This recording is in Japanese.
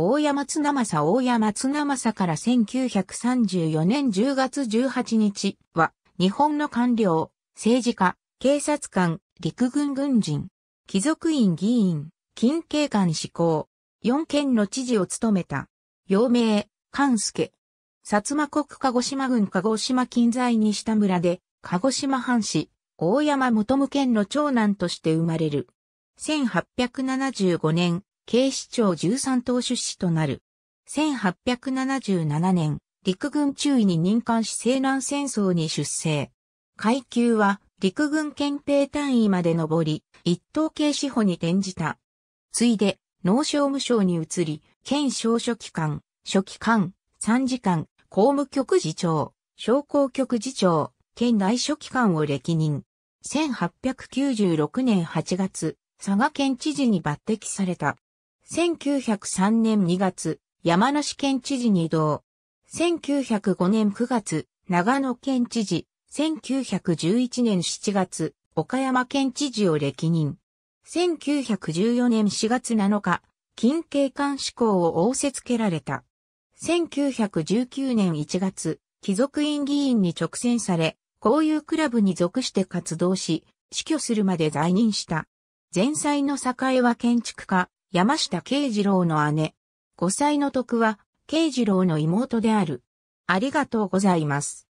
大山綱政大山綱政から1934年10月18日は、日本の官僚、政治家、警察官、陸軍軍人、貴族院議員、近警官志向、4県の知事を務めた。陽明、関助。薩摩国鹿児島郡鹿児島近在にした村で、鹿児島藩士、大山元無県の長男として生まれる。1875年、警視庁13等出資となる。1877年、陸軍中尉に任官し西南戦争に出征。階級は陸軍憲兵単位まで上り、一等警視補に転じた。ついで、農商務省に移り、県省書記官、書記官、参事官、公務局次長、商工局次長、県内書記官を歴任。1896年8月、佐賀県知事に抜擢された。1903年2月、山梨県知事に移動。1905年9月、長野県知事。1911年7月、岡山県知事を歴任。1914年4月7日、近景官志向を仰せつけられた。1919年1月、貴族院議員に直選され、交友クラブに属して活動し、死去するまで在任した。前妻の栄は建築家、山下慶次郎の姉。5歳の徳は、慶次郎の妹である。ありがとうございます。